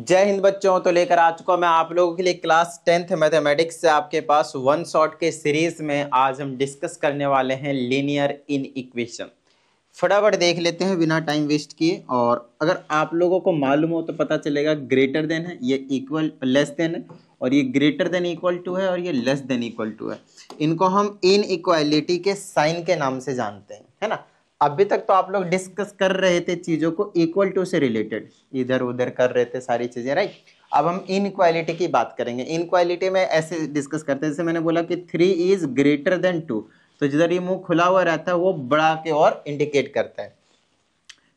जय हिंद बच्चों तो लेकर आ चुका मैं आप लोगों के लिए क्लास टेंथ मैथमेटिक्स से आपके पास वन शॉट के सीरीज में आज हम डिस्कस करने वाले हैं लीनियर इन इक्वेशन फटाफट देख लेते हैं बिना टाइम वेस्ट किए और अगर आप लोगों को मालूम हो तो पता चलेगा ग्रेटर देन है ये इक्वल लेस देन है और ये ग्रेटर देन इक्वल टू है और ये लेस देन इक्वल टू है इनको हम इन इक्वालिटी के साइन के नाम से जानते हैं है ना अभी तक तो आप लोग डिस्कस कर रहे थे चीज़ों को इक्वल टू से रिलेटेड इधर उधर कर रहे थे सारी चीज़ें राइट अब हम इनक्वालिटी की बात करेंगे इनक्वालिटी में ऐसे डिस्कस करते हैं जैसे मैंने बोला कि three is greater than two तो जिधर ये मुंह खुला हुआ रहता है वो बड़ा के और इंडिकेट करता है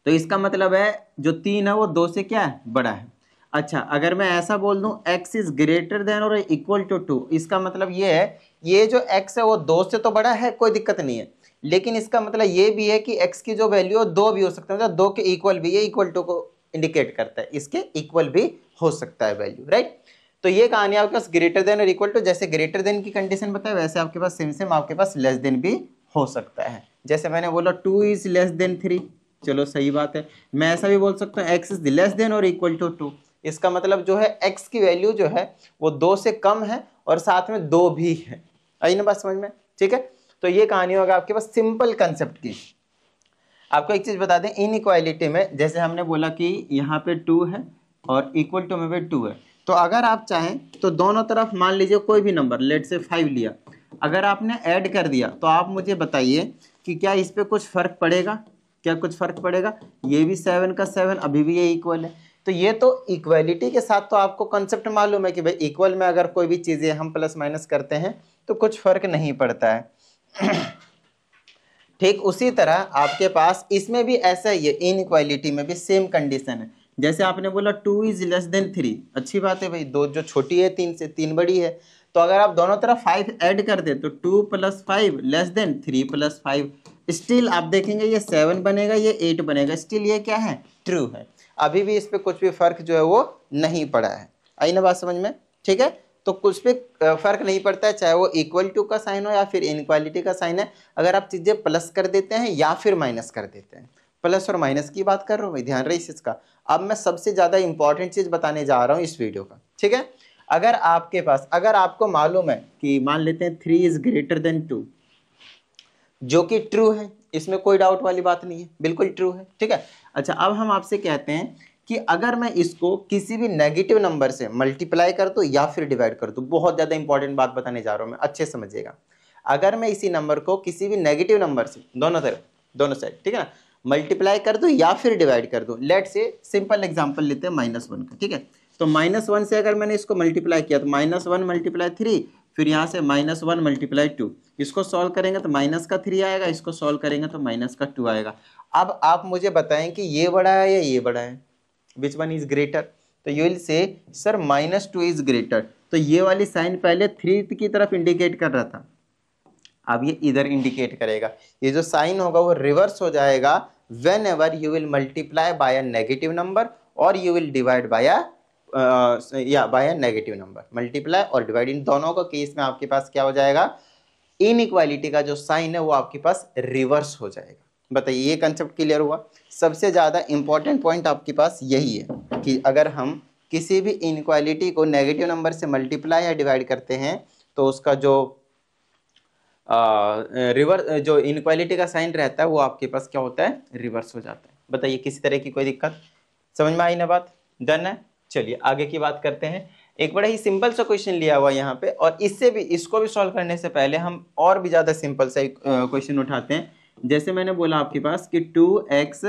तो इसका मतलब है जो तीन है वो दो से क्या है बड़ा है अच्छा अगर मैं ऐसा बोल दूं x इज ग्रेटर देन और इक्वल टू टू इसका मतलब ये है ये जो x है वो दो से तो बड़ा है कोई दिक्कत नहीं है लेकिन इसका मतलब ये भी है कि एक्स की जो वैल्यू है दो भी हो सकता है मतलब दो के इक्वल भी ये इक्वल टू को इंडिकेट करता है इसके इक्वल भी हो सकता है वैल्यू राइट तो ये कहानी आपके पास ग्रेटर देन और इक्वल टू जैसे ग्रेटर देन की कंडीशन बताए वैसे आपके पास सेम सेम आपके पास लेस देन भी हो सकता है जैसे मैंने बोला two is less than three चलो सही बात है मैं ऐसा भी बोल सकता हूँ एक्स इज लेस देन और इक्वल टू टू इसका मतलब जो है एक्स की वैल्यू जो है वो दो से कम है और साथ में दो भी है आई ना बात समझ में ठीक है तो ये कहानी होगा आपके पास सिंपल कंसेप्ट की आपको एक चीज़ बता दें इन इक्वालिटी में जैसे हमने बोला कि यहाँ पे टू है और इक्वल टू में भी टू है तो अगर आप चाहें तो दोनों तरफ मान लीजिए कोई भी नंबर लेट से फाइव लिया अगर आपने ऐड कर दिया तो आप मुझे बताइए कि क्या इस पर कुछ फ़र्क पड़ेगा क्या कुछ फ़र्क पड़ेगा ये भी सेवन का सेवन अभी भी ये इक्वल है तो ये तो इक्वलिटी के साथ तो आपको कंसेप्ट मालूम है कि भाई इक्वल में अगर कोई भी चीज़ें हम प्लस माइनस करते हैं तो कुछ फ़र्क नहीं पड़ता है ठीक उसी तरह आपके पास इसमें भी ऐसा ही है इनक्वालिटी में भी सेम कंडीशन है जैसे आपने बोला two is less than three अच्छी बात है भाई दो जो छोटी है तीन से तीन बड़ी है तो अगर आप दोनों तरफ फाइव ऐड कर दे तो two plus five less than three plus five still आप देखेंगे ये सेवन बनेगा ये एट बनेगा स्टिल ये क्या है ट्रू है अभी भी इस पर कुछ भी फर्क जो है वो नहीं पड़ा है आई ना बात समझ में ठीक है तो कुछ भी फ़र्क नहीं पड़ता है चाहे वो इक्वल टू का साइन हो या फिर इनक्वालिटी का साइन है अगर आप चीज़ें प्लस कर देते हैं या फिर माइनस कर देते हैं प्लस और माइनस की बात कर रहा हूँ मैं ध्यान रही इस चीज़ का अब मैं सबसे ज़्यादा इंपॉर्टेंट चीज़ बताने जा रहा हूँ इस वीडियो का ठीक है अगर आपके पास अगर आपको मालूम है कि मान लेते हैं three is greater than two जो कि ट्रू है इसमें कोई डाउट वाली बात नहीं है बिल्कुल ट्रू है ठीक है अच्छा अब हम आपसे कहते हैं कि अगर मैं इसको किसी भी नेगेटिव नंबर से मल्टीप्लाई कर दूँ या फिर डिवाइड कर दूँ बहुत ज़्यादा इंपॉर्टेंट बात बताने जा रहा हूँ मैं अच्छे समझिएगा अगर मैं इसी नंबर को किसी भी नेगेटिव नंबर से दोनों तरफ दोनों साइड ठीक है ना मल्टीप्लाई कर दूँ या फिर डिवाइड कर दूँ लेट से सिंपल एग्जाम्पल लेते हैं माइनस वन का ठीक है तो माइनस वन से अगर मैंने इसको मल्टीप्लाई किया तो माइनस वन मल्टीप्लाई थ्री फिर यहाँ से माइनस वन मल्टीप्लाई टू इसको सॉल्व करेंगे तो माइनस का थ्री आएगा इसको सॉल्व करेंगे तो माइनस का टू आएगा अब आप मुझे बताएं कि ये बड़ा है या ये बड़ा है विच वन इज ग्रेटर तो you will say sir minus two is greater तो ये वाली साइन पहले थ्री की तरफ इंडिकेट कर रहा था अब ये इधर इंडिकेट करेगा ये जो साइन होगा वो रिवर्स हो जाएगा whenever you will multiply by a negative number और you will divide by a या by a negative number multiply और डिवाइड इन दोनों का केस में आपके पास क्या हो जाएगा इनइक्वालिटी का जो साइन है वो आपके पास रिवर्स हो जाएगा बताइए ये कंसेप्ट क्लियर हुआ सबसे ज़्यादा इंपॉर्टेंट पॉइंट आपके पास यही है कि अगर हम किसी भी इनक्वालिटी को नेगेटिव नंबर से मल्टीप्लाई या डिवाइड करते हैं तो उसका जो रिवर्स जो इनक्वालिटी का साइन रहता है वो आपके पास क्या होता है रिवर्स हो जाता है बताइए किसी तरह की कोई दिक्कत समझ में आई ना बात डन है चलिए आगे की बात करते हैं एक बड़ा ही सिंपल सा क्वेश्चन लिया हुआ यहाँ पे और इससे भी इसको भी सॉल्व करने से पहले हम और भी ज़्यादा सिंपल सा क्वेश्चन उठाते हैं जैसे मैंने बोला आपके पास कि टू एक्स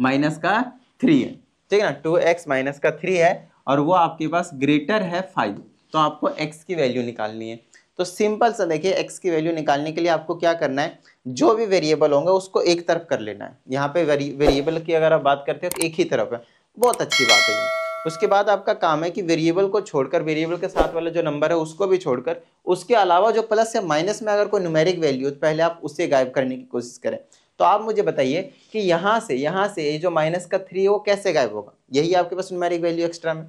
माइनस का थ्री है ठीक है ना टू एक्स माइनस का थ्री है और वो आपके पास ग्रेटर है फाइव तो आपको एक्स की वैल्यू निकालनी है तो सिंपल सा देखिए एक्स की वैल्यू निकालने के लिए आपको क्या करना है जो भी वेरिएबल होंगे उसको एक तरफ कर लेना है यहाँ पे वेरिएबल की अगर आप बात करते हो तो एक ही तरफ है बहुत अच्छी बात है उसके बाद आपका काम है कि वेरिएबल को छोड़कर वेरिएबल के साथ वाला जो नंबर है उसको भी छोड़कर उसके अलावा जो प्लस या माइनस में अगर कोई न्यूमेरिक वैल्यू तो पहले आप उसे गायब करने की कोशिश करें तो आप मुझे बताइए कि यहाँ से यहाँ से ये जो माइनस का थ्री है वो कैसे गायब होगा यही आपके पास न्यूमेरिक वैल्यू एक्स्ट्रा में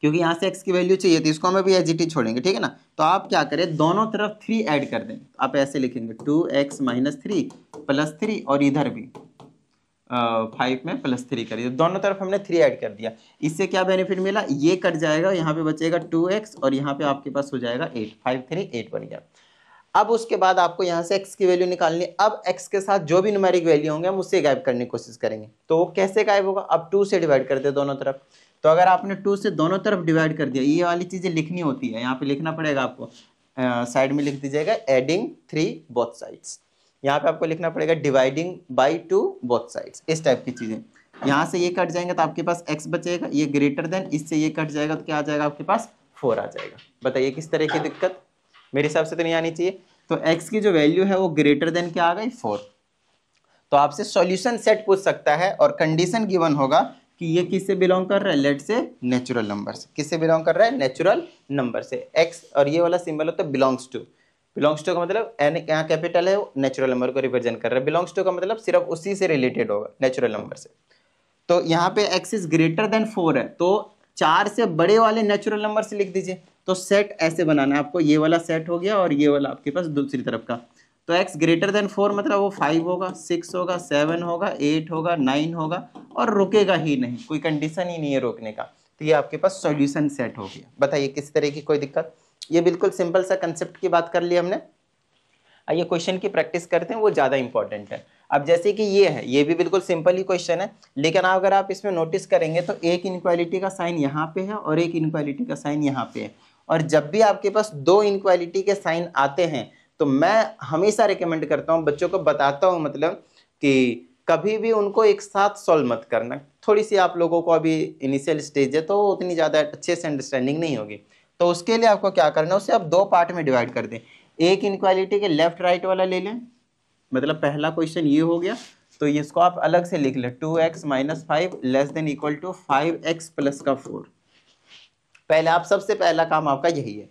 क्योंकि यहाँ से एक्स की वैल्यू चाहिए थी इसको हमें भी एज छोड़ेंगे ठीक है ना तो आप क्या करें दोनों तरफ थ्री ऐड कर दें आप ऐसे लिखेंगे two x minus three plus three और इधर भी फाइव में प्लस थ्री कर दिया दोनों तरफ हमने थ्री ऐड कर दिया इससे क्या बेनिफिट मिला ये कट जाएगा यहाँ पे बचेगा टू एक्स और यहाँ पे आपके पास हो जाएगा एट फाइव थ्री एट बन गया अब उसके बाद आपको यहाँ से एक्स की वैल्यू निकालनी अब एक्स के साथ जो भी नुमेरिक वैल्यू होंगे हम उससे गायब करने की कोशिश करेंगे तो वो कैसे गायब होगा अब टू से डिवाइड कर दे दोनों तरफ तो अगर आपने टू से दोनों तरफ डिवाइड कर दिया ये वाली चीज़ें लिखनी होती है यहाँ पे लिखना पड़ेगा आपको साइड में लिख दीजिएगा एडिंग थ्री बोथ साइड्स यहाँ पे आपको लिखना पड़ेगा dividing by two both sides इस टाइप की चीज़ें यहाँ से ये कट जाएंगे तो आपके पास एक्स बचेगा ये ग्रेटर देन इससे ये कट जाएगा तो क्या आ जाएगा आपके पास फोर आ जाएगा बताइए किस तरह की दिक्कत मेरे हिसाब से तो नहीं आनी चाहिए तो एक्स की जो वैल्यू है वो ग्रेटर देन क्या आ गई फोर तो आपसे सॉल्यूशन सेट पूछ सकता है और कंडीशन गिवन होगा कि ये किससे बिलोंग कर रहा है लेट से नेचुरल नंबर से किससे बिलोंग कर रहा है नेचुरल नंबर से एक्स और ये वाला सिंबल होता है बिलोंग्स तो टू बिलोंग्स टू का मतलब एन यहाँ कैपिटल है वो नेचुरल नंबर को रिप्रेजेंट कर रहा है बिलोंग्स टू का मतलब सिर्फ उसी से रिलेटेड होगा नेचुरल नंबर से तो यहाँ पे x is greater than four है तो चार से बड़े वाले नेचुरल नंबर से लिख दीजिए तो सेट ऐसे बनाना है आपको ये वाला सेट हो गया और ये वाला आपके पास दूसरी तरफ का तो एक्स ग्रेटर देन फोर मतलब वो फाइव होगा सिक्स होगा सेवन होगा एट होगा नाइन होगा और रुकेगा ही नहीं कोई कंडीशन ही नहीं है रोकने का तो ये आपके पास सोल्यूशन सेट हो गया बताइए किस तरह की कोई दिक्कत ये बिल्कुल सिंपल सा कंसेप्ट की बात कर ली हमने आइए क्वेश्चन की प्रैक्टिस करते हैं वो ज़्यादा इंपॉर्टेंट है अब जैसे कि ये है ये भी बिल्कुल सिंपल ही क्वेश्चन है लेकिन अगर आप इसमें नोटिस करेंगे तो एक इनक्वालिटी का साइन यहाँ पे है और एक इनक्वालिटी का साइन यहाँ पे है और जब भी आपके पास दो इनक्वालिटी के साइन आते हैं तो मैं हमेशा रिकमेंड करता हूँ बच्चों को बताता हूँ मतलब कि कभी भी उनको एक साथ सॉल्व मत करना थोड़ी सी आप लोगों को अभी इनिशियल स्टेज है तो उतनी ज़्यादा अच्छे से अंडरस्टैंडिंग नहीं होगी तो उसके लिए आपको क्या करना है उसे आप दो पार्ट में डिवाइड कर दें एक इनक्वालिटी के लेफ्ट राइट वाला ले लें मतलब पहला क्वेश्चन ये हो गया तो इसको आप अलग से लिख लें two x minus five less than equal to five x plus का फोर पहले आप सबसे पहला काम आपका यही है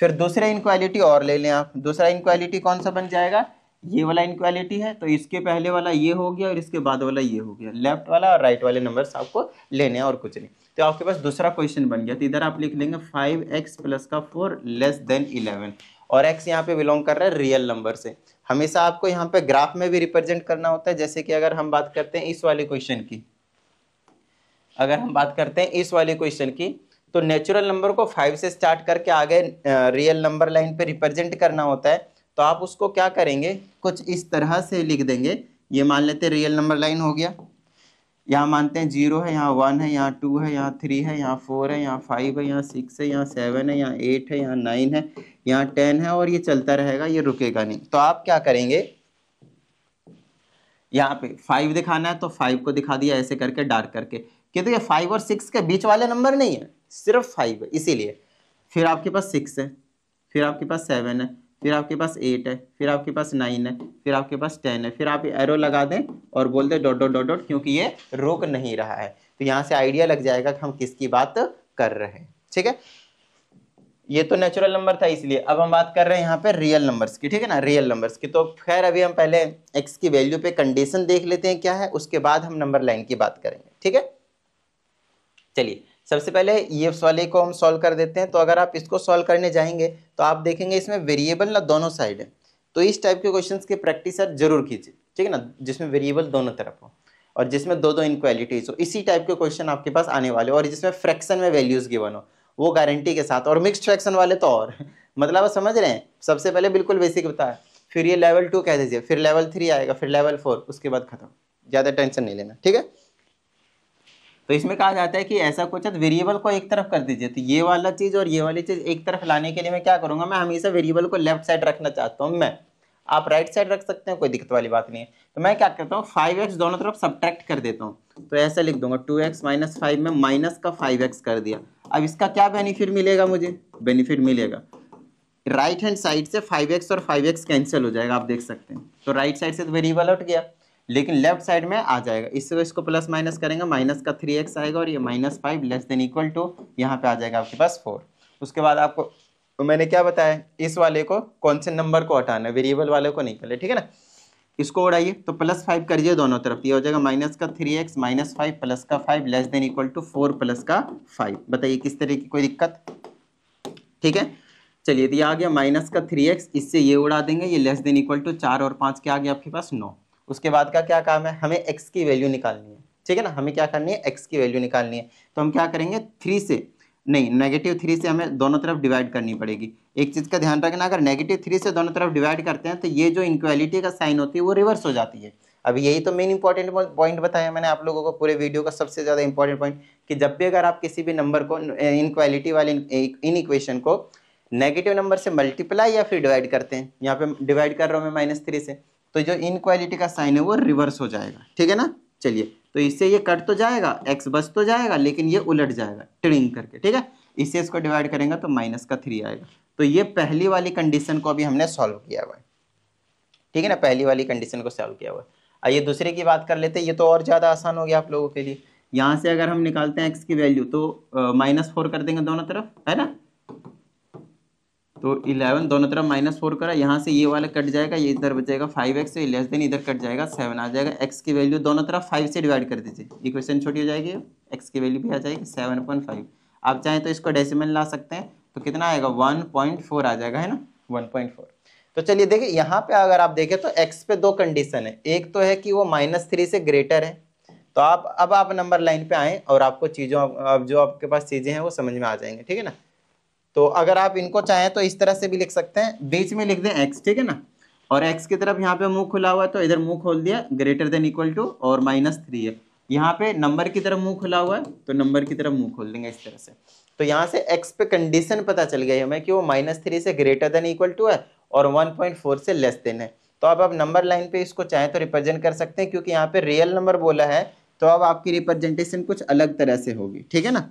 फिर दूसरा इनक्वालिटी और ले लें आप दूसरा इनक्वालिटी कौन सा बन जाएगा ये वाला इनक्वालिटी है तो इसके पहले वाला ये हो गया और इसके बाद वाला ये हो गया लेफ्ट वाला और राइट वाले नंबर्स आपको लेने हैं और कुछ नहीं तो आपके पास दूसरा क्वेश्चन बन गया तो इधर आप लिख लेंगे फाइव एक्स प्लस का फोर लेस देन इलेवन और एक्स यहाँ पे बिलोंग कर रहा है रियल नंबर से हमेशा आपको यहाँ पे ग्राफ में भी रिप्रेजेंट करना होता है जैसे कि अगर हम बात करते हैं इस वाले क्वेश्चन की अगर हम बात करते हैं इस वाले क्वेश्चन की तो नेचुरल नंबर को फाइव से स्टार्ट करके आगे रियल नंबर लाइन पे रिप्रेजेंट करना होता है तो आप उसको क्या करेंगे कुछ इस तरह से लिख देंगे ये मान लेते रियल नंबर लाइन हो गया यहाँ मानते हैं जीरो है यहाँ वन है यहाँ टू है यहाँ थ्री है यहाँ फोर है यहाँ फाइव है यहाँ सिक्स है यहाँ सेवन है यहाँ एट है यहाँ नाइन है यहाँ टेन है और ये चलता रहेगा ये रुकेगा नहीं तो आप क्या करेंगे यहाँ पे फाइव दिखाना है तो फाइव को दिखा दिया ऐसे करके डार्क करके क्योंकि ये फाइव और सिक्स के बीच वाले नंबर नहीं है सिर्फ फाइव है इसीलिए फिर आपके पास सिक्स है फिर आपके पास सेवन है फिर आपके पास एट है फिर आपके पास नाइन है फिर आपके पास टेन है फिर आप एरो लगा दें और बोल दें डॉट डॉट डॉट डॉट क्योंकि ये रोक नहीं रहा है तो यहाँ से आइडिया लग जाएगा कि हम किसकी बात कर रहे हैं ठीक है ये तो नेचुरल नंबर था इसलिए अब हम बात कर रहे हैं यहाँ पे रियल नंबर्स की ठीक है ना रियल नंबर्स की तो खैर अभी हम पहले एक्स की वैल्यू पे कंडीशन देख लेते हैं क्या है उसके बाद हम नंबर लाइन की बात करेंगे ठीक है चलिए सबसे पहले ई वाले को हम सॉल्व कर देते हैं तो अगर आप इसको सॉल्व करने जाएंगे तो आप देखेंगे इसमें वेरिएबल ना दोनों साइड है तो इस टाइप के क्वेश्चन की प्रैक्टिस आप जरूर कीजिए ठीक है ना जिसमें वेरिएबल दोनों तरफ हो और जिसमें दो दो इनक्वालिटीज़ हो इसी टाइप के क्वेश्चन आपके पास आने वाले और जिसमें फ्रैक्शन में वैल्यूज़ गिवन हो वो गारंटी के साथ और मिक्स फ्रैक्शन वाले तो और मतलब आप समझ रहे हैं सबसे पहले बिल्कुल बेसिक बताया फिर ये लेवल टू कह दीजिए फिर लेवल थ्री आएगा फिर लेवल फोर उसके बाद खत्म ज़्यादा टेंशन नहीं लेना ठीक है तो इसमें कहा जाता है कि ऐसा कुछ है वेरिएबल को एक तरफ कर दीजिए तो ये वाला चीज़ और ये वाली चीज़ एक तरफ लाने के लिए मैं क्या करूँगा मैं हमेशा वेरिएबल को लेफ्ट साइड रखना चाहता हूँ मैं आप राइट साइड रख सकते हैं कोई दिक्कत वाली बात नहीं है तो मैं क्या करता हूँ फाइव एक्स दोनों तरफ सब्ट्रैक्ट कर देता हूँ तो ऐसा लिख दूंगा टू एक्स माइनस फाइव में माइनस का फाइव एक्स कर दिया अब इसका क्या बेनिफिट मिलेगा मुझे बेनिफिट मिलेगा राइट हैंड साइड से फाइव एक्स और फाइव एक्स कैंसिल हो जाएगा आप देख सकते हैं तो राइट साइड से तो वेरिएबल उठ गया लेकिन लेफ्ट साइड में आ जाएगा इससे इसको प्लस माइनस करेंगे माइनस का थ्री एक्स आएगा और ये minus five less than equal to यहाँ पे आ जाएगा आपके पास फोर उसके बाद आपको मैंने क्या बताया इस वाले को कौन से नंबर को हटाना है वेरिएबल वाले को नहीं पहले ठीक है ना इसको उड़ाइए तो प्लस फाइव करिए दोनों तरफ ये हो जाएगा माइनस का three x minus five plus का five less than equal to four plus का फाइव बताइए किस तरह की कोई दिक्कत ठीक है चलिए तो ये आ गया माइनस का थ्री एक्स इससे ये उड़ा देंगे ये लेस देन इक्वल टू चार और पाँच क्या आ गया आपके पास नौ उसके बाद का क्या काम है हमें एक्स की वैल्यू निकालनी है ठीक है ना हमें क्या करनी है एक्स की वैल्यू निकालनी है तो हम क्या करेंगे थ्री से नहीं नेगेटिव थ्री से हमें दोनों तरफ डिवाइड करनी पड़ेगी एक चीज़ का ध्यान रखना अगर नेगेटिव थ्री से दोनों तरफ डिवाइड करते हैं तो ये जो इनक्वालिटी का साइन होती है वो रिवर्स हो जाती है अब यही तो मेन इंपॉर्टेंट पॉइंट बताया मैंने आप लोगों को पूरे वीडियो का सबसे ज़्यादा इंपॉर्टेंट पॉइंट कि जब भी अगर आप किसी भी नंबर को इनक्वालिटी वाले इन इक्वेशन को नेगेटिव नंबर से मल्टीप्लाई या फिर डिवाइड करते हैं यहाँ पे डिवाइड कर रहा हूँ मैं माइनस थ्री से तो जो इनक्वालिटी का साइन है वो रिवर्स हो जाएगा ठीक है ना चलिए तो इससे ये कट तो जाएगा एक्स बच तो जाएगा लेकिन ये उलट जाएगा ट्रिंग करके ठीक है इससे इसको डिवाइड करेंगे तो माइनस का थ्री आएगा तो ये पहली वाली कंडीशन को अभी हमने सॉल्व किया हुआ है ठीक है ना पहली वाली कंडीशन को सॉल्व किया हुआ है आइए दूसरे की बात कर लेते हैं ये तो और ज़्यादा आसान हो गया आप लोगों के लिए यहाँ से अगर हम निकालते हैं एक्स की वैल्यू तो माइनस फोर कर देंगे दोनों तरफ है ना तो इलेवन दोनों तरफ माइनस फोर करा यहाँ से ये वाला कट जाएगा ये इधर बचेगा फाइव एक्स लेस तो देन इधर कट जाएगा सेवन आ जाएगा एक्स की वैल्यू दोनों तरफ फाइव से डिवाइड कर दीजिए इक्वेशन छोटी हो जाएगी एक्स की वैल्यू भी आ जाएगी सेवन पॉइंट फाइव आप चाहें तो इसको डेसिमल ला सकते हैं तो कितना आएगा वन पॉइंट फोर आ जाएगा है ना वन पॉइंट फोर तो चलिए देखिए यहाँ पे अगर आप देखें तो एक्स पे दो कंडीशन है एक तो है कि वो माइनस थ्री से ग्रेटर है तो आप अब आप नंबर लाइन पे आएँ और आपको चीज़ों अब जो आपके पास चीज़ें हैं वो समझ में आ जाएंगे ठीक है ना तो अगर आप इनको चाहें तो इस तरह से भी लिख सकते हैं बीच में लिख दें एक्स ठीक है ना और एक्स की तरफ यहाँ पे मुंह खुला हुआ है तो इधर मुंह खोल दिया ग्रेटर देन इक्वल टू और माइनस थ्री है यहाँ पे नंबर की तरफ मुंह खुला हुआ है तो नंबर की तरफ मुंह खोल देंगे इस तरह से तो यहाँ से एक्स पे कंडीशन पता चल गई हमें कि वो माइनस थ्री से ग्रेटर देन इक्वल टू है और वन पॉइंट फोर से लेस देन है तो अब आप नंबर लाइन पे इसको चाहें तो रिप्रेजेंट कर सकते हैं क्योंकि यहाँ पे रियल नंबर बोला है तो अब आपकी रिप्रेजेंटेशन कुछ अलग तरह से होगी ठीक है ना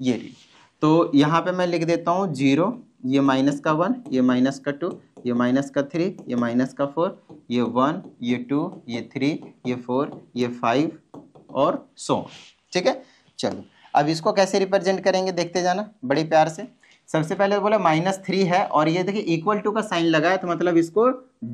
ये रही तो यहाँ पे मैं लिख देता हूँ जीरो ये माइनस का वन ये माइनस का टू ये माइनस का थ्री ये माइनस का फोर ये वन ये टू ये थ्री ये फोर ये फाइव और सो ठीक है चलो अब इसको कैसे रिप्रेजेंट करेंगे देखते जाना बड़े प्यार से सबसे पहले बोला माइनस थ्री है और ये देखिए इक्वल टू का साइन लगा है तो मतलब इसको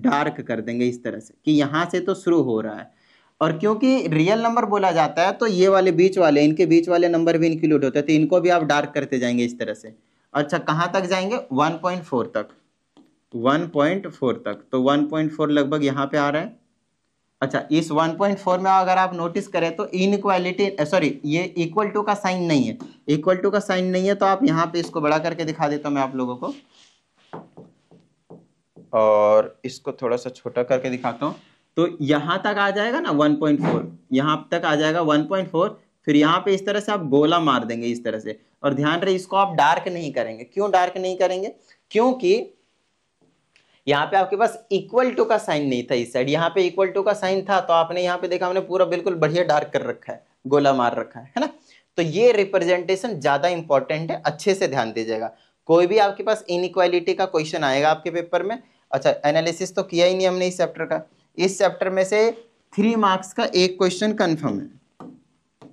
डार्क कर देंगे इस तरह से कि यहाँ से तो शुरू हो रहा है और क्योंकि रियल नंबर बोला जाता है तो ये वाले बीच वाले इनके बीच वाले नंबर भी इंक्लूड होते तो इनको भी आप डार्क करते जाएंगे इस तरह से अच्छा कहाँ तक जाएंगे 1.4 तक 1.4 तक तो 1.4 लगभग यहाँ पे आ रहा है अच्छा इस 1.4 में अगर आप नोटिस करें तो इनक्वालिटी सॉरी ये इक्वल टू का साइन नहीं है इक्वल टू का साइन नहीं है तो आप यहाँ पे इसको बड़ा करके दिखा देता हूँ मैं आप लोगों को और इसको थोड़ा सा छोटा करके दिखाता हूँ तो यहां तक आ जाएगा ना 1.4 पॉइंट यहां तक आ जाएगा 1.4 फिर यहां पे इस तरह से आप गोला मार देंगे इस तरह से और ध्यान रहे इसको आप डार्क नहीं करेंगे क्यों डार्क नहीं करेंगे क्योंकि यहाँ पे आपके पास इक्वल टू का साइन नहीं था इस साइड यहाँ पे इक्वल टू का साइन था तो आपने यहाँ पे देखा हमने पूरा बिल्कुल बढ़िया डार्क कर रखा है गोला मार रखा है है ना तो ये रिप्रेजेंटेशन ज़्यादा इंपॉर्टेंट है अच्छे से ध्यान दीजिएगा कोई भी आपके पास इनइक्वालिटी का क्वेश्चन आएगा आपके पेपर में अच्छा एनालिसिस तो किया ही नहीं हमने इस चैप्टर का इस चैप्टर में से थ्री मार्क्स का एक क्वेश्चन कन्फर्म है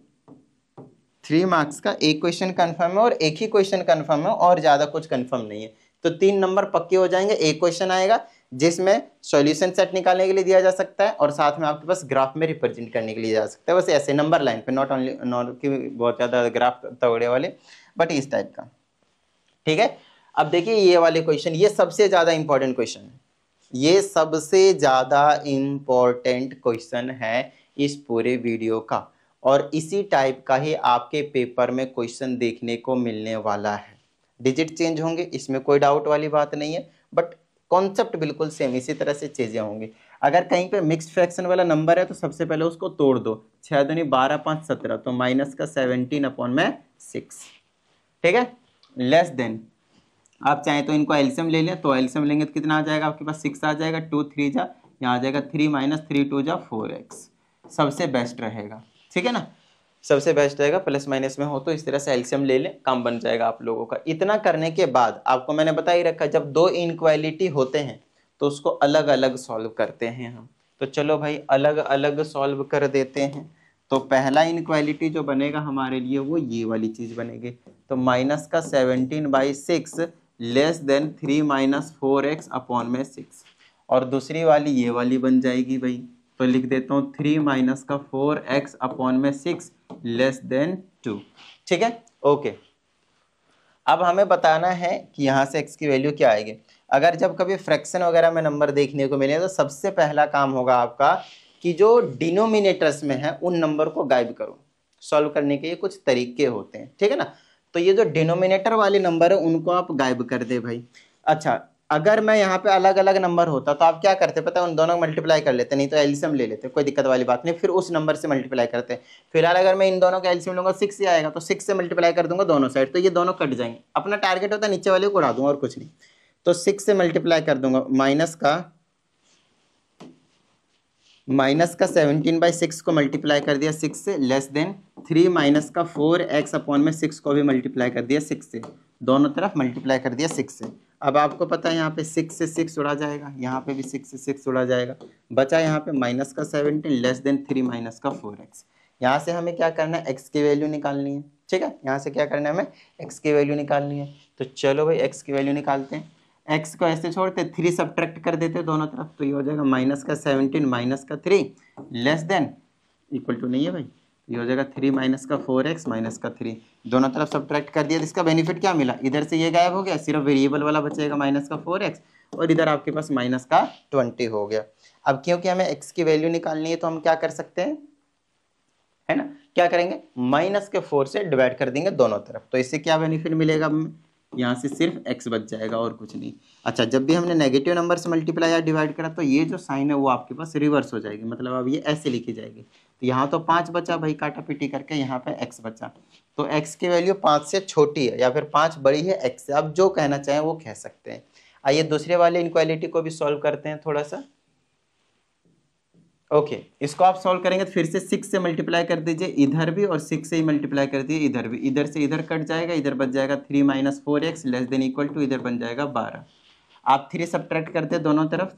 थ्री मार्क्स का एक क्वेश्चन कन्फर्म है और एक ही क्वेश्चन कन्फर्म है और ज़्यादा कुछ कन्फर्म नहीं है तो तीन नंबर पक्के हो जाएंगे एक क्वेश्चन आएगा जिसमें सॉल्यूशन सेट निकालने के लिए दिया जा सकता है और साथ में आपके पास ग्राफ में रिप्रेजेंट करने के लिए जा सकता है बस ऐसे नंबर लाइन पे नॉट ओनली नॉट की बहुत ज़्यादा ग्राफ तगड़े वाले बट इस टाइप का ठीक है अब देखिए ये वाले क्वेश्चन ये सबसे ज़्यादा इंपॉर्टेंट क्वेश्चन है ये सबसे ज़्यादा इम्पोर्टेंट क्वेश्चन है इस पूरे वीडियो का और इसी टाइप का ही आपके पेपर में क्वेश्चन देखने को मिलने वाला है डिजिट चेंज होंगे इसमें कोई डाउट वाली बात नहीं है बट कॉन्सेप्ट बिल्कुल सेम इसी तरह से चीज़ें होंगी अगर कहीं पे मिक्स फ्रैक्शन वाला नंबर है तो सबसे पहले उसको तोड़ दो छः दुनी बारह पाँच सत्रह तो माइनस का सेवनटीन अपॉन में सिक्स ठीक है लेस देन आप चाहे तो इनको एल्सियम ले लें तो एल्सियम लेंगे तो कितना आ जाएगा आपके पास सिक्स आ जाएगा टू थ्री जा यहाँ आ जाएगा थ्री माइनस थ्री टू जा फोर एक्स सबसे बेस्ट रहेगा ठीक है ना सबसे बेस्ट रहेगा प्लस माइनस में हो तो इस तरह से एल्सियम ले लें काम बन जाएगा आप लोगों का इतना करने के बाद आपको मैंने बता ही रखा जब दो इनक्वालिटी होते हैं तो उसको अलग अलग सॉल्व करते हैं हम तो चलो भाई अलग अलग सॉल्व कर देते हैं तो पहला इनक्वालिटी जो बनेगा हमारे लिए वो ये वाली चीज़ बनेगी तो माइनस का seventeen by six less than three minus four x upon में सिक्स और दूसरी वाली ये वाली बन जाएगी भाई तो लिख देता हूँ थ्री माइनस का फोर एक्स अपॉन में सिक्स लेस देन टू ठीक है ओके अब हमें बताना है कि यहाँ से एक्स की वैल्यू क्या आएगी अगर जब कभी फ्रैक्शन वगैरह में नंबर देखने को मिले तो सबसे पहला काम होगा आपका कि जो डिनोमिनेटर्स में है उन नंबर को गायब करो सॉल्व करने के ये कुछ तरीके होते हैं ठीक है ना तो ये जो डिनोमिनेटर वाले नंबर है उनको आप गायब कर दे भाई अच्छा अगर मैं यहाँ पे अलग अलग नंबर होता तो आप क्या करते पता है उन दोनों को मल्टीप्लाई कर लेते नहीं तो एलसीएम ले लेते कोई दिक्कत वाली बात नहीं फिर उस नंबर से मल्टीप्लाई करते फिलहाल अगर मैं इन दोनों का एलसीएम लूंगा सिक्स ही आएगा तो सिक्स से मल्टीप्लाई कर दूंगा दोनों साइड तो ये दोनों कट जाएंगे अपना टारगेट होता है नीचे वाले को उड़ा दूंगा और कुछ नहीं तो सिक्स से मल्टीप्लाई कर दूंगा माइनस का माइनस का सेवनटीन बाई सिक्स को मल्टीप्लाई कर दिया सिक्स से लेस देन थ्री माइनस का फोर एक्स अपॉन में सिक्स को भी मल्टीप्लाई कर दिया सिक्स से दोनों तरफ मल्टीप्लाई कर दिया सिक्स से अब आपको पता है यहाँ पे सिक्स से सिक्स उड़ा जाएगा यहाँ पे भी सिक्स से सिक्स उड़ा जाएगा बचा यहाँ पे माइनस का seventeen less than three minus का फोर एक्स यहाँ से हमें क्या करना है एक्स की वैल्यू निकालनी है ठीक है यहाँ से क्या करना है हमें एक्स की वैल्यू निकालनी है तो चलो भाई एक्स की वैल्यू निकालते हैं एक्स को ऐसे छोड़ते थ्री सब्ट्रैक्ट कर देते दोनों तरफ तो ये हो जाएगा माइनस का सेवनटीन माइनस का three less than equal to नहीं है भाई ये हो जाएगा थ्री माइनस का फोर एक्स माइनस का थ्री दोनों तरफ सब्ट्रैक्ट कर दिया तो इसका बेनिफिट क्या मिला इधर से ये गायब हो गया सिर्फ वेरिएबल वाला बचेगा माइनस का फोर एक्स और इधर आपके पास माइनस का ट्वेंटी हो गया अब क्योंकि हमें एक्स की वैल्यू निकालनी है तो हम क्या कर सकते हैं है ना क्या करेंगे माइनस के फोर से डिवाइड कर देंगे दोनों तरफ तो इससे क्या बेनिफिट मिलेगा हमें यहाँ से सिर्फ एक्स बच जाएगा और कुछ नहीं अच्छा जब भी हमने नेगेटिव नंबर से मल्टीप्लाई या डिवाइड करा तो ये जो साइन है वो आपके पास रिवर्स हो जाएगी मतलब अब ये ऐसे लिखी जाएगी तो यहाँ तो पाँच बचा भाई काटा पिटी करके यहाँ पे एक्स बचा तो एक्स की वैल्यू पाँच से छोटी है या फिर पाँच बड़ी है एक्स से आप जो कहना चाहें वो कह सकते हैं आइए दूसरे वाले इनक्वालिटी को भी सॉल्व करते हैं थोड़ा सा ओके okay, इसको आप सॉल्व करेंगे तो फिर से सिक्स से मल्टीप्लाई कर दीजिए इधर भी और सिक्स से ही मल्टीप्लाई कर दीजिए इधर भी इधर से इधर कट जाएगा इधर बच जाएगा three minus four x less than equal to इधर बन जाएगा बारह आप थ्री ट्रैक्ट करते दोनों तरफ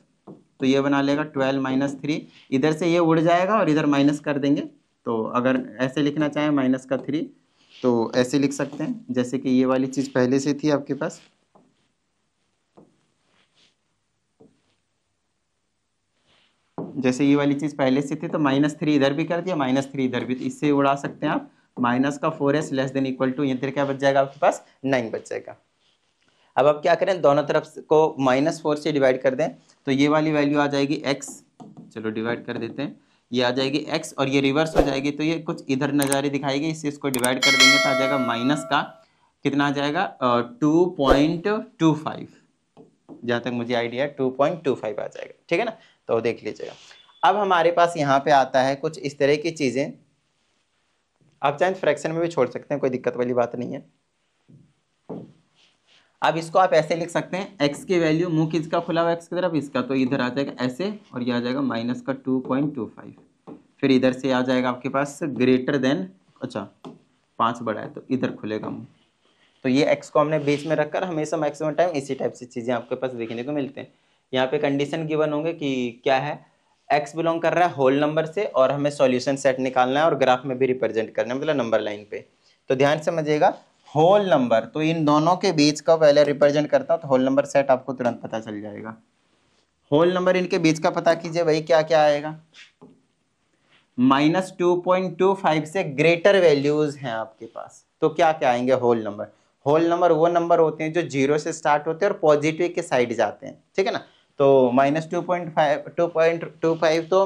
तो ये बना लेगा ट्वेल्व माइनस थ्री इधर से ये उड़ जाएगा और इधर माइनस कर देंगे तो अगर ऐसे लिखना चाहें माइनस का थ्री तो ऐसे लिख सकते हैं जैसे कि ये वाली चीज़ पहले से थी आपके पास जैसे ये वाली चीज़ पहले से थी तो माइनस थ्री इधर भी कर दिया माइनस थ्री इधर भी तो इससे उड़ा सकते हैं आप माइनस का four x less than equal to यहाँ क्या बच जाएगा आपके पास नाइन बच जाएगा अब आप क्या करें दोनों तरफ को माइनस फोर से डिवाइड कर दें तो ये वाली वैल्यू आ जाएगी एक्स चलो डिवाइड कर देते हैं ये आ जाएगी एक्स और ये रिवर्स हो जाएगी तो ये कुछ इधर नज़ारे दिखाएगी इससे इसको डिवाइड कर देंगे तो आ जाएगा माइनस का कितना आ जाएगा टू पॉइंट टू फाइव जहाँ तक मुझे idea two point two five आ जाएगा ठीक है ना तो देख लीजिएगा अब हमारे पास यहाँ पे आता है कुछ इस तरह की चीज़ें आप चाहें फ्रैक्शन तो में भी छोड़ सकते हैं कोई दिक्कत वाली बात नहीं है अब इसको आप ऐसे लिख सकते हैं एक्स की वैल्यू मुँह किसका खुला हुआ एक्स की तरफ इसका तो इधर आ जाएगा ऐसे और ये आ जाएगा माइनस का टू पॉइंट टू फाइव फिर इधर से आ जाएगा आपके पास ग्रेटर देन अच्छा पाँच बड़ा है तो इधर खुलेगा मुँह तो ये एक्स को हमने बीच में रखकर हमेशा मैक्सिमम टाइम इसी टाइप से चीज़ें आपके पास देखने को मिलते हैं यहाँ पे कंडीशन गिवन होंगे कि क्या है एक्स बिलोंग कर रहा है होल नंबर से और हमें सॉल्यूशन सेट निकालना है और ग्राफ में भी रिप्रेजेंट करना है मतलब नंबर लाइन पे तो ध्यान समझिएगा होल नंबर तो इन दोनों के बीच का पहले रिप्रेजेंट करता हूँ तो होल नंबर सेट आपको तुरंत पता चल जाएगा होल नंबर इनके बीच का पता कीजिए भाई क्या क्या आएगा minus two point two five से ग्रेटर वैल्यूज हैं आपके पास तो क्या क्या आएंगे होल नंबर होल नंबर वो नंबर होते हैं जो जीरो से स्टार्ट होते हैं और पॉजिटिव के साइड जाते हैं ठीक है ना तो minus two point five two point two five तो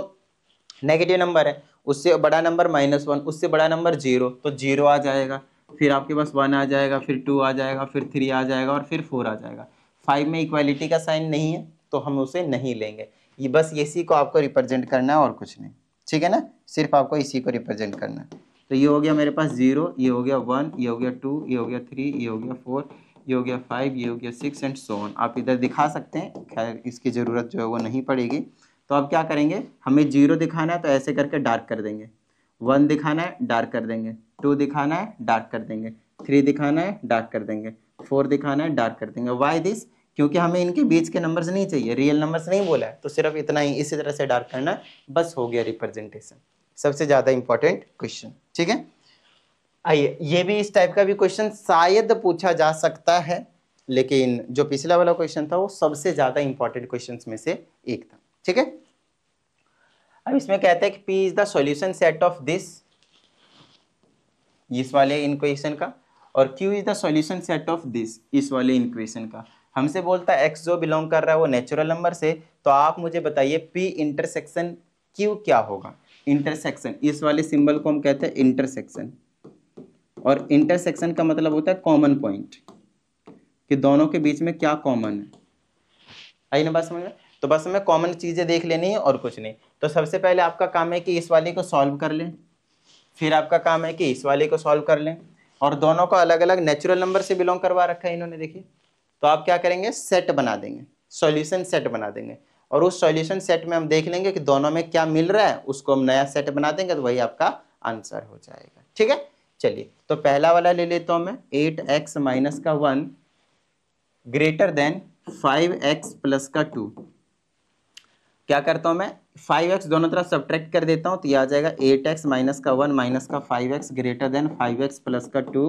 नेगेटिव नंबर है उससे बड़ा नंबर माइनस वन उससे बड़ा नंबर जीरो तो जीरो आ जाएगा फिर आपके पास वन आ जाएगा फिर टू आ जाएगा फिर थ्री आ जाएगा और फिर फोर आ जाएगा फाइव में इक्वालिटी का साइन नहीं है तो हम उसे नहीं लेंगे ये बस इसी को आपको रिप्रेजेंट करना है और कुछ नहीं ठीक है ना सिर्फ आपको इसी को रिप्रेजेंट करना है तो ये हो गया मेरे पास जीरो ये हो गया वन ये हो गया टू ये हो गया थ्री ये हो गया फोर ये हो गया फाइव ये हो गया सिक्स एंड सोन आप इधर दिखा सकते हैं खैर इसकी ज़रूरत जो है वो नहीं पड़ेगी तो आप क्या करेंगे हमें जीरो दिखाना है तो ऐसे करके डार्क कर देंगे वन दिखाना है डार्क कर देंगे टू दिखाना है डार्क कर देंगे थ्री दिखाना है डार्क कर देंगे फोर दिखाना है डार्क कर देंगे वाई दिस क्योंकि हमें इनके बीच के नंबर्स नहीं चाहिए रियल नंबर्स नहीं बोला है तो सिर्फ इतना ही इसी तरह से डार्क करना बस हो गया रिप्रेजेंटेशन सबसे ज़्यादा इंपॉर्टेंट क्वेश्चन ठीक है आइए ये भी इस टाइप का भी क्वेश्चन शायद पूछा जा सकता है लेकिन जो पिछला वाला क्वेश्चन था वो सबसे ज़्यादा इंपॉर्टेंट क्वेश्चन में से एक था ठीक है अब इसमें कहते हैं कि P is the solution set of this इस वाले इनक्वेशन का और Q is the solution set of this इस वाले इनक्वेशन का हमसे बोलता है एक्स जो बिलोंग कर रहा है वो नेचुरल नंबर से तो आप मुझे बताइए पी इंटरसेक्शन क्यू क्या होगा इंटरसेक्शन इस वाले सिंबल को हम कहते हैं इंटरसेक्शन और इंटरसेक्शन का मतलब होता है कॉमन पॉइंट कि दोनों के बीच में क्या कॉमन है आई ना बात समझ में तो बस हमें कॉमन चीज़ें देख लेनी है और कुछ नहीं तो सबसे पहले आपका काम है कि इस वाले को सॉल्व कर लें फिर आपका काम है कि इस वाले को सॉल्व कर लें और दोनों को अलग अलग नेचुरल नंबर से बिलोंग करवा रखा है इन्होंने देखिए तो आप क्या करेंगे सेट बना देंगे सॉल्यूशन सेट बना देंगे और उस सॉल्यूशन सेट में हम देख लेंगे कि दोनों में क्या मिल रहा है उसको हम नया सेट बना देंगे तो वही आपका आंसर हो जाएगा ठीक है चलिए तो पहला वाला ले लेता हूं मैं एट एक्स माइनस का one greater than five x plus का टू क्या करता हूं मैं फाइव एक्स दोनों तरफ सब्ट्रैक्ट कर देता हूं तो यह आ जाएगा एट एक्स माइनस का वन माइनस का five x greater than five x plus का टू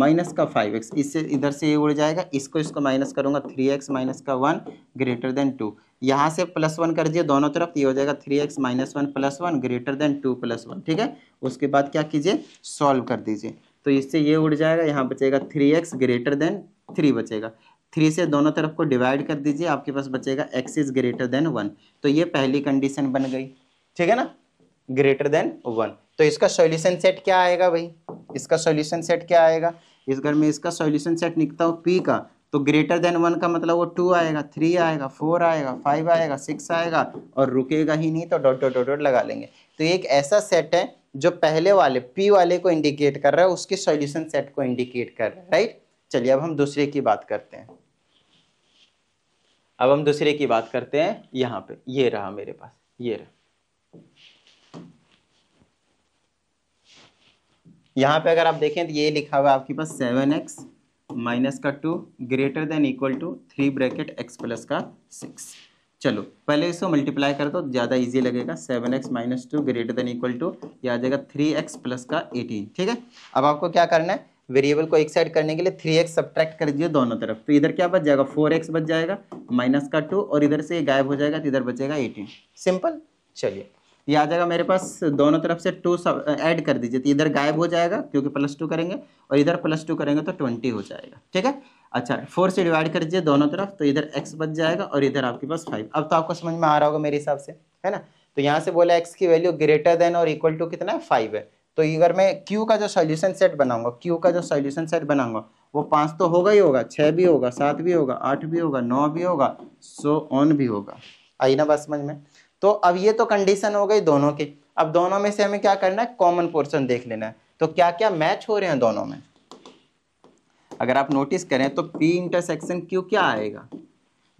माइनस का फाइव एक्स इससे इधर से ये उड़ जाएगा इसको इसको माइनस करूंगा थ्री एक्स माइनस का वन ग्रेटर देन टू यहाँ से प्लस वन कर दिए दोनों तरफ तो ये हो जाएगा three x minus one plus one greater than two plus one ठीक है उसके बाद क्या कीजिए सॉल्व कर दीजिए तो इससे ये उड़ जाएगा यहाँ बचेगा three x greater than three बचेगा थ्री से दोनों तरफ को डिवाइड कर दीजिए आपके पास बचेगा x is greater than one तो ये पहली कंडीशन बन गई ठीक है ना ग्रेटर देन वन तो इसका सॉल्यूशन सेट क्या आएगा भाई इसका सॉल्यूशन सेट क्या आएगा इस घर में इसका सॉल्यूशन सेट लिखता हूँ पी का तो ग्रेटर देन वन का मतलब वो टू आएगा थ्री आएगा फोर आएगा फाइव आएगा सिक्स आएगा और रुकेगा ही नहीं तो डॉट डॉट डॉट लगा लेंगे तो एक ऐसा सेट है जो पहले वाले पी वाले को इंडिकेट कर रहा है उसके सॉल्यूशन सेट को इंडिकेट कर रहा है राइट चलिए अब हम दूसरे की बात करते हैं अब हम दूसरे की बात करते हैं यहाँ पे ये रहा मेरे पास ये रहा यहाँ पे अगर आप देखें तो ये लिखा हुआ है आपके पास सेवन एक्स माइनस का two greater than equal to three bracket x plus का सिक्स चलो पहले इसको मल्टीप्लाई कर दो तो ज़्यादा इजी लगेगा seven x minus two greater than equal to ये आ जाएगा थ्री एक्स प्लस का एटीन ठीक है अब आपको क्या करना है वेरिएबल को एक साइड करने के लिए थ्री एक्स सब्ट्रैक्ट कर दीजिए दोनों तरफ तो इधर क्या बच जाएगा फोर एक्स बच जाएगा माइनस का टू और इधर से गायब हो जाएगा तो इधर बचेगा एटीन सिंपल चलिए ये आ जाएगा मेरे पास दोनों तरफ से टू सब ऐड कर दीजिए तो इधर गायब हो जाएगा क्योंकि प्लस टू करेंगे और इधर प्लस टू करेंगे तो ट्वेंटी हो जाएगा ठीक है अच्छा फोर से डिवाइड कर दीजिए दोनों तरफ तो इधर एक्स बच जाएगा और इधर आपके पास फाइव अब तो आपको समझ में आ रहा होगा मेरे हिसाब से है ना तो यहाँ से बोला एक्स की वैल्यू ग्रेटर देन और इक्वल टू कितना है फाइव है तो इधर मैं क्यू का जो सोल्यूशन सेट बनाऊंगा क्यू का जो सोल्यूशन सेट बनाऊंगा वो पाँच तो होगा ही होगा छः भी होगा सात भी होगा आठ भी होगा नौ भी होगा सो ऑन भी होगा आई ना बात समझ में तो अब ये तो कंडीशन हो गई दोनों की अब दोनों में से हमें क्या करना है कॉमन पोर्शन देख लेना है तो क्या क्या मैच हो रहे हैं दोनों में अगर आप नोटिस करें तो P इंटरसेक्शन Q क्या आएगा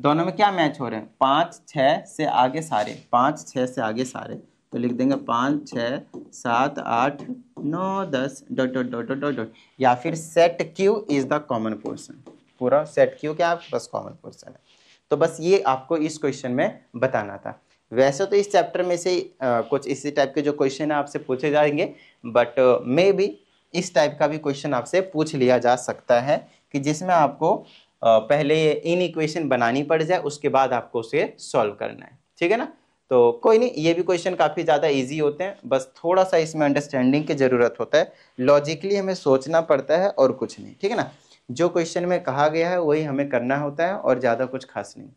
दोनों में क्या मैच हो रहे हैं पाँच छ से आगे सारे पाँच छः से आगे सारे तो लिख देंगे पाँच छ सात आठ नौ दस dot dot dot dot dot या फिर set Q is the common portion पूरा सेट क्यू क्या बस कॉमन पोर्सन है तो बस ये आपको इस क्वेश्चन में बताना था वैसे तो इस चैप्टर में से आ, कुछ इसी टाइप के जो क्वेश्चन है आपसे पूछे जाएंगे बट मे भी इस टाइप का भी क्वेश्चन आपसे पूछ लिया जा सकता है कि जिसमें आपको आ, पहले इन इक्वेशन बनानी पड़ जाए उसके बाद आपको उसे सॉल्व करना है ठीक है ना तो कोई नहीं ये भी क्वेश्चन काफ़ी ज़्यादा इजी होते हैं बस थोड़ा सा इसमें अंडरस्टैंडिंग की ज़रूरत होता है लॉजिकली हमें सोचना पड़ता है और कुछ नहीं ठीक है ना जो क्वेश्चन में कहा गया है वही हमें करना होता है और ज़्यादा कुछ खास नहीं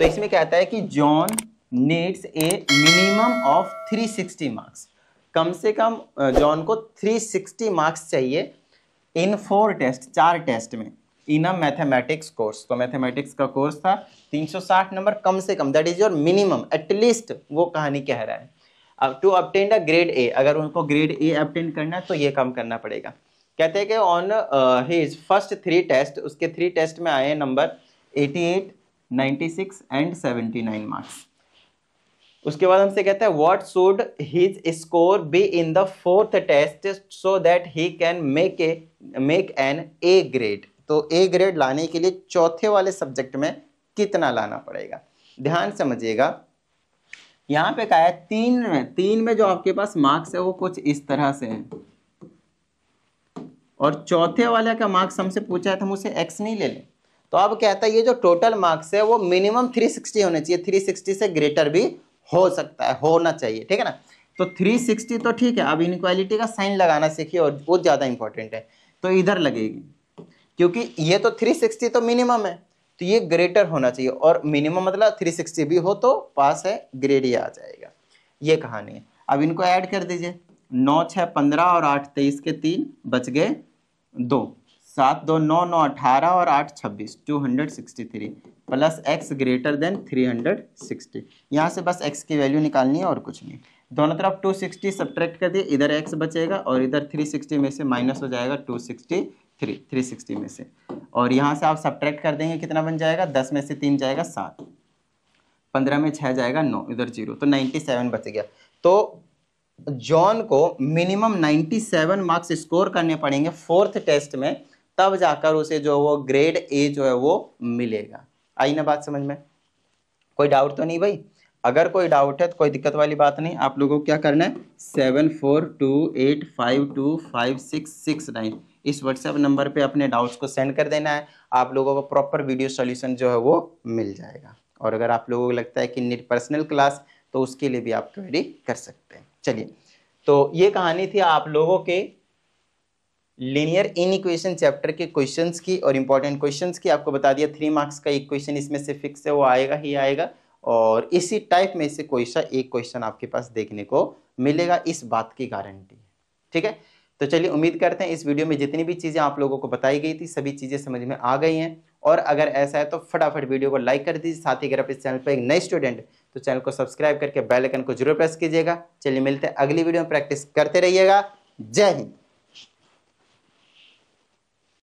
तो इसमें क्या आता है कि John needs a minimum of 360 marks कम से कम जॉन को 360 मार्क्स चाहिए इन फोर टेस्ट चार टेस्ट में इन अ मैथमेटिक्स कोर्स तो मैथमेटिक्स का कोर्स था 360 नंबर कम से कम that is your minimum at least वो कहानी कह रहा है अब टू अपटेंड अ ग्रेड ए अगर उनको ग्रेड ए अपटेंड करना है तो ये काम करना पड़ेगा कहते हैं कि on his first three test उसके थ्री टेस्ट में आए number 88, six and nine marks उसके बाद हमसे कहता है what should his score be in the fourth test so that he can make a make an A grade तो A grade लाने के लिए चौथे वाले सब्जेक्ट में कितना लाना पड़ेगा ध्यान समझिएगा यहाँ पे कहा है तीन में तीन में जो आपके पास मार्क्स है वो कुछ इस तरह से है और चौथे वाले का मार्क्स हमसे पूछा है तो हम उसे एक्स नहीं ले लें तो अब कहता है ये जो टोटल मार्क्स है वो मिनिमम 360 होने चाहिए 360 से ग्रेटर भी हो सकता है होना चाहिए ठीक है ना तो 360 तो ठीक है अब इनक्वालिटी का साइन लगाना सीखिए और बहुत ज़्यादा इंपॉर्टेंट है तो इधर लगेगी क्योंकि ये तो 360 तो मिनिमम है तो ये ग्रेटर होना चाहिए और मिनिमम मतलब थ्री भी हो तो पास है ग्रेड ही आ जाएगा ये कहानी है अब इनको ऐड कर दीजिए नौ छः पंद्रह और आठ तेईस के तीन बच गए दो सात दो नौ नौ अठारह और आठ छब्बीस two hundred sixty three plus x greater than three hundred sixty यहाँ से बस एक्स की वैल्यू निकालनी है और कुछ नहीं दोनों तरफ टू सिक्सटी सब्ट्रैक्ट कर दिए इधर एक्स बचेगा और इधर थ्री सिक्सटी में से माइनस हो जाएगा two sixty three three sixty में से और यहाँ से आप सब्ट्रैक्ट कर देंगे कितना बन जाएगा दस में से तीन जाएगा सात पंद्रह में छः जाएगा नौ इधर जीरो तो नाइन्टी सेवन बच गया तो जॉन को minimum ninety seven marks score करने पड़ेंगे फोर्थ टेस्ट में तब जाकर उसे जो वो ग्रेड ए जो है वो मिलेगा आई ना बात समझ में कोई डाउट तो नहीं भाई अगर कोई डाउट है तो कोई दिक्कत वाली बात नहीं आप लोगों को क्या करना है seven four two eight five two five six six nine इस व्हाट्सएप नंबर पे अपने डाउट्स को सेंड कर देना है आप लोगों को प्रॉपर वीडियो सॉल्यूशन जो है वो मिल जाएगा और अगर आप लोगों को लगता है कि नीट पर्सनल क्लास तो उसके लिए भी आप क्वेरी कर सकते हैं चलिए तो ये कहानी थी आप लोगों के लिनियर इन इक्वेशन चैप्टर के क्वेश्चंस की और इम्पॉर्टेंट क्वेश्चंस की आपको बता दिया थ्री मार्क्स का एक क्वेश्चन इसमें से फिक्स है वो आएगा ही आएगा और इसी टाइप में से कोई सा एक क्वेश्चन आपके पास देखने को मिलेगा इस बात की गारंटी है ठीक है तो चलिए उम्मीद करते हैं इस वीडियो में जितनी भी चीज़ें आप लोगों को बताई गई थी सभी चीज़ें समझ में आ गई हैं और अगर ऐसा है तो फटाफट वीडियो को लाइक कर दीजिए साथ ही अगर आप इस चैनल पर एक नए स्टूडेंट तो चैनल को सब्सक्राइब करके बेल आइकन को जरूर प्रेस कीजिएगा चलिए मिलते हैं अगली वीडियो में प्रैक्टिस करते रहिएगा जय हिंद